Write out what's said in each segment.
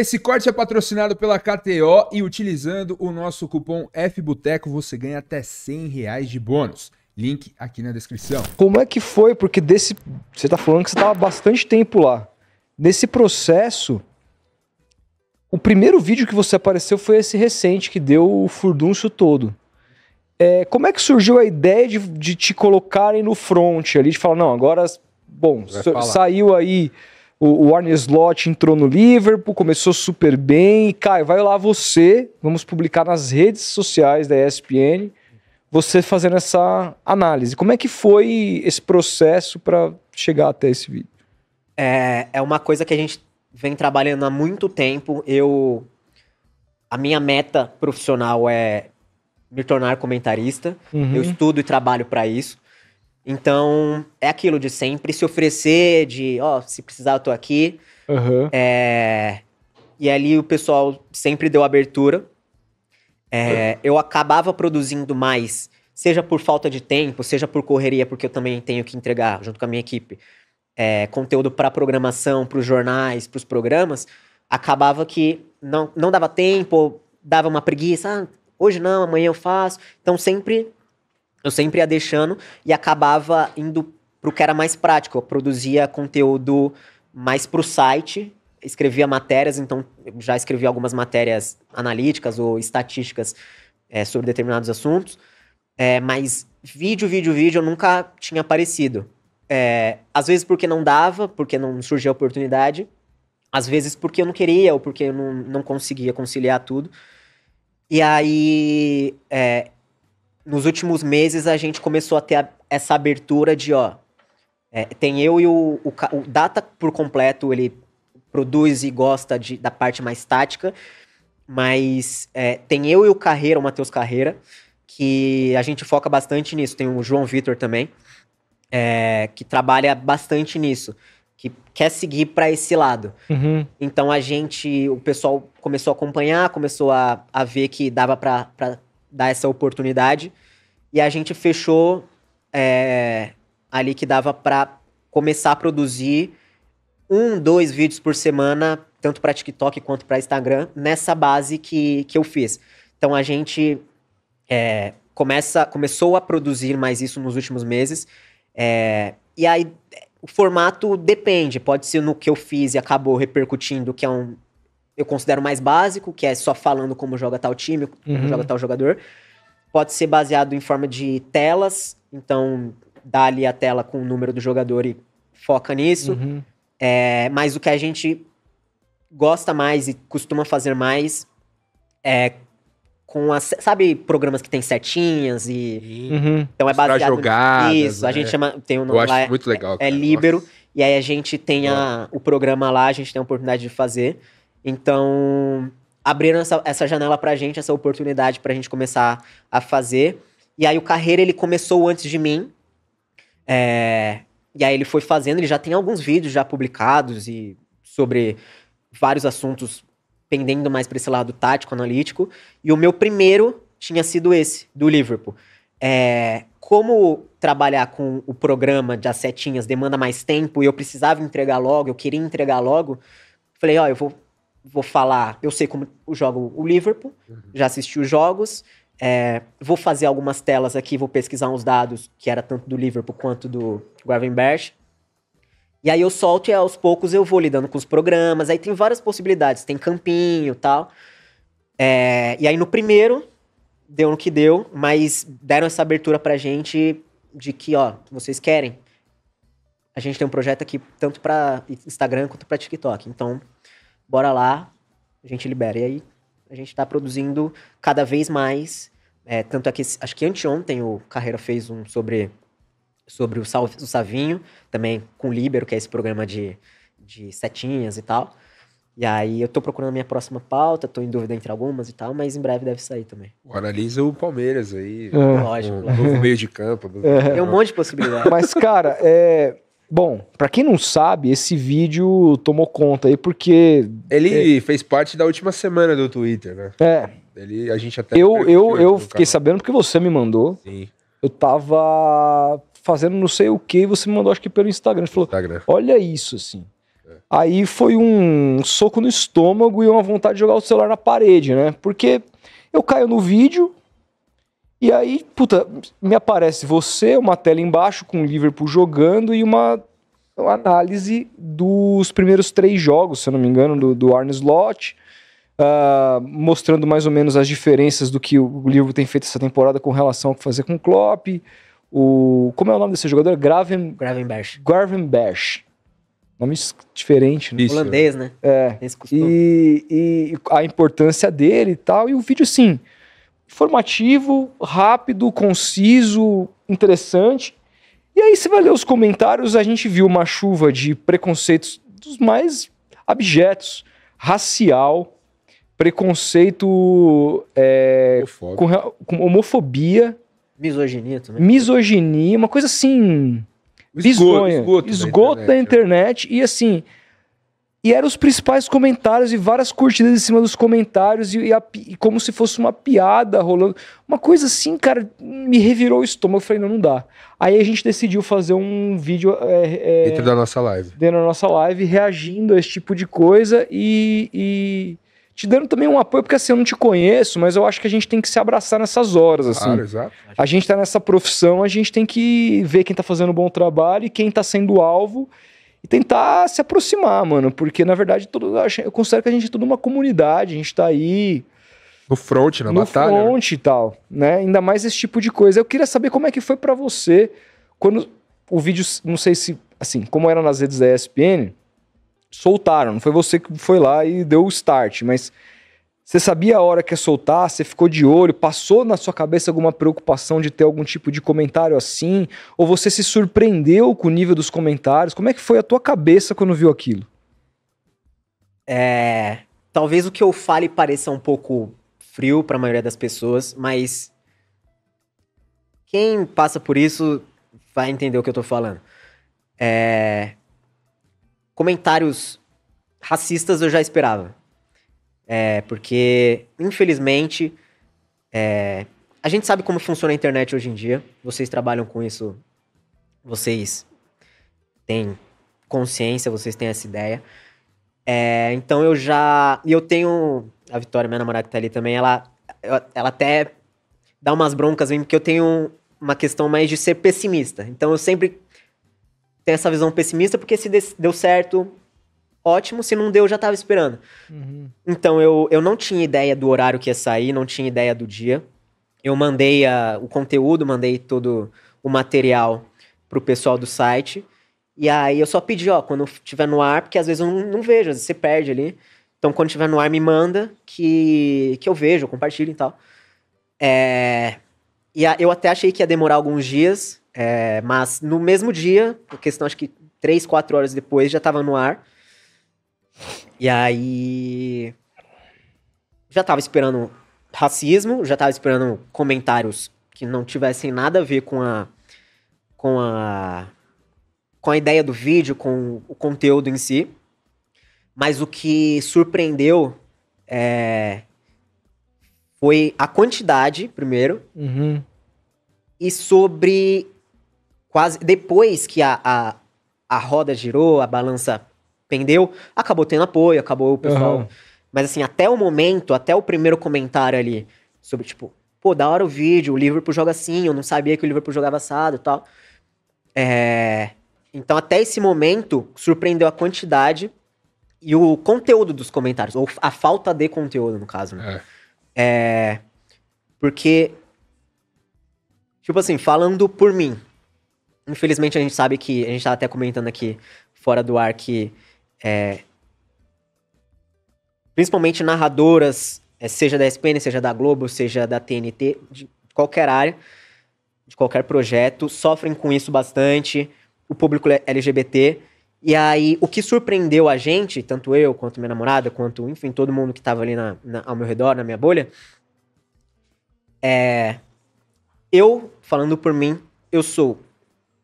Esse corte é patrocinado pela KTO e utilizando o nosso cupom FBUTECO você ganha até 100 reais de bônus. Link aqui na descrição. Como é que foi? Porque desse. Você está falando que você estava tá bastante tempo lá. Nesse processo, o primeiro vídeo que você apareceu foi esse recente, que deu o furdúncio todo. É, como é que surgiu a ideia de, de te colocarem no front ali, de falar, não, agora, bom, saiu aí o, Warner Slot entrou no Liverpool, começou super bem. Caio, vai lá você, vamos publicar nas redes sociais da ESPN, você fazendo essa análise. Como é que foi esse processo para chegar até esse vídeo? É, é uma coisa que a gente vem trabalhando há muito tempo. Eu a minha meta profissional é me tornar comentarista. Uhum. Eu estudo e trabalho para isso. Então, é aquilo de sempre se oferecer, de, ó, oh, se precisar eu tô aqui. Uhum. É... E ali o pessoal sempre deu abertura. É... Uhum. Eu acabava produzindo mais, seja por falta de tempo, seja por correria, porque eu também tenho que entregar, junto com a minha equipe, é, conteúdo para programação, para os jornais, para os programas. Acabava que não, não dava tempo, dava uma preguiça. Ah, hoje não, amanhã eu faço. Então, sempre eu sempre ia deixando e acabava indo pro que era mais prático. Eu produzia conteúdo mais pro site, escrevia matérias, então já escrevi algumas matérias analíticas ou estatísticas é, sobre determinados assuntos. É, mas vídeo, vídeo, vídeo eu nunca tinha aparecido. É, às vezes porque não dava, porque não surgia a oportunidade. Às vezes porque eu não queria ou porque eu não, não conseguia conciliar tudo. E aí, é, nos últimos meses a gente começou a ter a, essa abertura de, ó, é, tem eu e o, o, o, Data por completo, ele produz e gosta de, da parte mais tática, mas é, tem eu e o Carreira, o Matheus Carreira, que a gente foca bastante nisso. Tem o João Vitor também, é, que trabalha bastante nisso, que quer seguir para esse lado. Uhum. Então a gente, o pessoal começou a acompanhar, começou a, a ver que dava para dar essa oportunidade. E a gente fechou é, ali que dava para começar a produzir um, dois vídeos por semana, tanto para TikTok quanto para Instagram, nessa base que, que eu fiz. Então a gente é, começa, começou a produzir mais isso nos últimos meses. É, e aí o formato depende, pode ser no que eu fiz e acabou repercutindo, que é um, eu considero mais básico, que é só falando como joga tal time, como uhum. joga tal jogador. Pode ser baseado em forma de telas, então dá ali a tela com o número do jogador e foca nisso. Uhum. É, mas o que a gente gosta mais e costuma fazer mais é com as. Sabe, programas que tem setinhas e. Uhum. Então é baseado. Pra jogadas, isso, a é. gente chama. Tem um nome Eu lá, acho muito é, legal. É, é Libero. E aí a gente tem a, o programa lá, a gente tem a oportunidade de fazer. Então, abriram essa, essa janela pra gente, essa oportunidade pra gente começar a fazer. E aí o Carreira, ele começou antes de mim. É, e aí ele foi fazendo, ele já tem alguns vídeos já publicados e sobre vários assuntos pendendo mais para esse lado tático, analítico. E o meu primeiro tinha sido esse, do Liverpool. É, como trabalhar com o programa de as setinhas demanda mais tempo e eu precisava entregar logo, eu queria entregar logo, falei, ó, eu vou vou falar, eu sei como jogo o Liverpool, uhum. já assisti os jogos, é, vou fazer algumas telas aqui, vou pesquisar uns dados que era tanto do Liverpool quanto do Gavin Berch. E aí eu solto e aos poucos eu vou lidando com os programas. Aí tem várias possibilidades, tem campinho e tal. É, e aí no primeiro deu no que deu, mas deram essa abertura pra gente de que, ó, vocês querem. A gente tem um projeto aqui tanto para Instagram quanto para TikTok. Então, bora lá, a gente libera. E aí a gente está produzindo cada vez mais. É, tanto é que, acho que anteontem o Carreira fez um sobre, sobre o, Sal, o Savinho, também com o Libero, que é esse programa de, de setinhas e tal. E aí eu tô procurando a minha próxima pauta, tô em dúvida entre algumas e tal, mas em breve deve sair também. Analisa o Palmeiras aí. É. Lógico. O, meio de campo. Do... É. Tem um monte de possibilidades. Mas, cara, é Bom, para quem não sabe, esse vídeo tomou conta aí porque ele é, fez parte da última semana do Twitter, né? É. Ele, a gente até Eu eu eu fiquei canal. sabendo porque você me mandou. Sim. Eu tava fazendo não sei o que e você me mandou acho que pelo Instagram, falou: Instagram. "Olha isso assim". É. Aí foi um soco no estômago e uma vontade de jogar o celular na parede, né? Porque eu caio no vídeo, e aí, puta, me aparece você, uma tela embaixo com o Liverpool jogando e uma, análise dos primeiros três jogos, se eu não me engano, do, do Arne Slot, uh, mostrando mais ou menos as diferenças do que o Liverpool tem feito essa temporada com relação ao que fazer com o Klopp. O, como é o nome desse jogador? Graven... Gravenberch. Gravenberch. Nome diferente, né? Holandês, né? É. E, e a importância dele e tal. E o vídeo, assim informativo, rápido, conciso, interessante. E aí você vai ler os comentários, a gente viu uma chuva de preconceitos dos mais abjetos, racial, preconceito é, com, com, homofobia. Misoginia também. Misoginia, uma coisa assim. Esgoto, esgoto, esgoto, da internet. Da né? internet e assim, e eram os principais comentários e várias curtidas em cima dos comentários e, e, a, e, como se fosse uma piada rolando. Uma coisa assim, cara, me revirou o estômago. Eu falei, não, não dá. Aí a gente decidiu fazer um vídeo... É, é, dentro da nossa live. Dentro da nossa live, reagindo a esse tipo de coisa e, e te dando também um apoio, porque assim, eu não te conheço, mas eu acho que a gente tem que se abraçar nessas horas, assim. Claro, exato. A gente tá nessa profissão, a gente tem que ver quem tá fazendo um bom trabalho e quem tá sendo alvo e tentar se aproximar, mano. Porque, na verdade, todo, eu considero que a gente é toda uma comunidade, a gente tá aí. No front, na no batalha. No né? front né? e tal, né? Ainda mais esse tipo de coisa. Eu queria saber como é que foi para você quando o vídeo, não sei se, assim, como era nas redes da ESPN, soltaram. Não foi você que foi lá e deu o start, mas você sabia a hora que ia é soltar? Você ficou de olho? Passou na sua cabeça alguma preocupação de ter algum tipo de comentário assim? Ou você se surpreendeu com o nível dos comentários? Como é que foi a tua cabeça quando viu aquilo? É, talvez o que eu fale pareça um pouco frio para a maioria das pessoas, mas quem passa por isso vai entender o que eu tô falando. É, comentários racistas eu já esperava é, porque, infelizmente, é, a gente sabe como funciona a internet hoje em dia. Vocês trabalham com isso, vocês têm consciência, vocês têm essa ideia. É, então eu já. E eu tenho. A Vitória, minha namorada que tá ali também, ela, ela até dá umas broncas em porque eu tenho uma questão mais de ser pessimista. Então eu sempre tenho essa visão pessimista, porque se deu certo, ótimo. Se não deu, eu já tava esperando. Uhum. Então eu, eu não tinha ideia do horário que ia sair, não tinha ideia do dia. Eu mandei a, o conteúdo, mandei todo o material pro pessoal do site. E aí eu só pedi, ó, quando tiver no ar, porque às vezes eu não, não vejo, às vezes você perde ali. Então quando tiver no ar, me manda que, que eu vejo, eu compartilho e tal. É, e a, eu até achei que ia demorar alguns dias, é, mas no mesmo dia, questão acho que três, quatro horas depois já estava no ar. E aí. Já tava esperando racismo, já tava esperando comentários que não tivessem nada a ver com a. com a. com a ideia do vídeo, com o conteúdo em si. Mas o que surpreendeu é, foi a quantidade, primeiro, uhum. e sobre quase depois que a, a, a roda girou, a balança pendeu, acabou tendo apoio, acabou o pessoal. Uhum. Mas assim, até o momento, até o primeiro comentário ali, sobre tipo, pô, da hora o vídeo, o Liverpool joga assim, eu não sabia que o Liverpool jogava assado e tal. É... Então, até esse momento, surpreendeu a quantidade e o conteúdo dos comentários, ou a falta de conteúdo, no caso. Né? É. é. Porque, tipo assim, falando por mim, infelizmente a gente sabe que, a gente tava até comentando aqui fora do ar que é, principalmente narradoras, é, seja da SPN, seja da Globo, seja da TNT, de qualquer área, de qualquer projeto, sofrem com isso bastante, o público é LGBT. E aí, o que surpreendeu a gente, tanto eu, quanto minha namorada, quanto, enfim, todo mundo que estava ali na, na, ao meu redor, na minha bolha, é. Eu, falando por mim, eu sou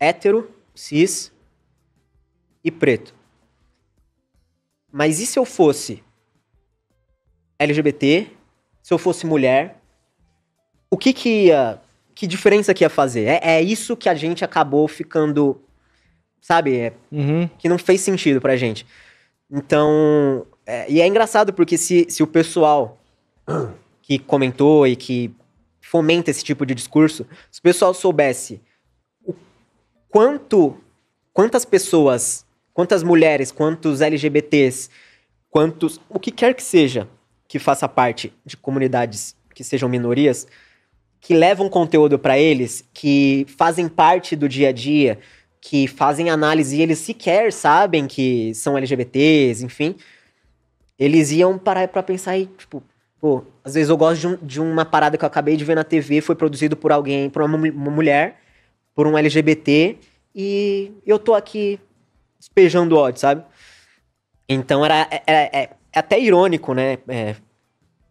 hétero, cis e preto. Mas e se eu fosse LGBT? Se eu fosse mulher? O que que ia. Que diferença que ia fazer? É, é isso que a gente acabou ficando. Sabe? É, uhum. Que não fez sentido pra gente. Então. É, e é engraçado porque se, se o pessoal que comentou e que fomenta esse tipo de discurso, se o pessoal soubesse o quanto quantas pessoas Quantas mulheres, quantos LGBTs, quantos. O que quer que seja que faça parte de comunidades que sejam minorias, que levam conteúdo para eles, que fazem parte do dia a dia, que fazem análise e eles sequer sabem que são LGBTs, enfim, eles iam parar para pensar e, tipo, pô, às vezes eu gosto de, um, de, uma parada que eu acabei de ver na TV, foi produzido por alguém, por uma, uma mulher, por um LGBT, e eu tô aqui despejando ódio, sabe? Então era, era é, é, até irônico, né? É,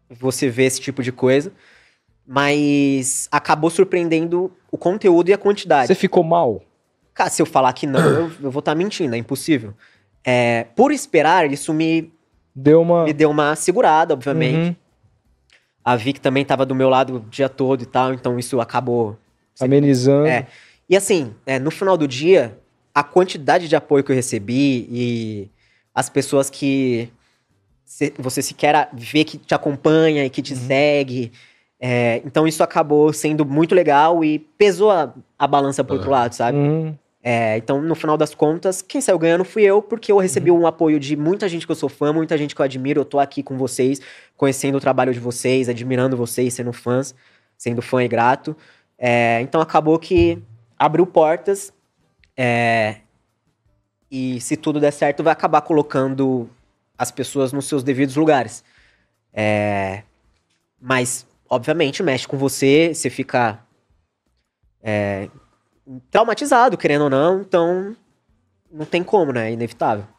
você ver esse tipo de coisa. Mas acabou surpreendendo o conteúdo e a quantidade. Você ficou mal? Cara, se eu falar que não, eu, eu vou estar tá mentindo, é impossível. É, por esperar, isso me deu uma, me deu uma segurada, obviamente. Uhum. A Vic também estava do meu lado o dia todo e tal, então isso acabou. Amenizando. É. E assim, é, no final do dia, a quantidade de apoio que eu recebi e as pessoas que se, você sequer vê que te acompanha e que te uhum. segue. É, então isso acabou sendo muito legal e pesou a, a balança pro uhum. outro lado, sabe? Uhum. É, então, no final das contas, quem saiu ganhando fui eu, porque eu recebi uhum. um apoio de muita gente que eu sou fã, muita gente que eu admiro. Eu tô aqui com vocês, conhecendo o trabalho de vocês, admirando vocês, sendo fãs, sendo fã e grato. É, então acabou que abriu portas é, e se tudo der certo, vai acabar colocando as pessoas nos seus devidos lugares. É, mas, obviamente, mexe com você, você fica é, traumatizado, querendo ou não, então não tem como, né? É inevitável.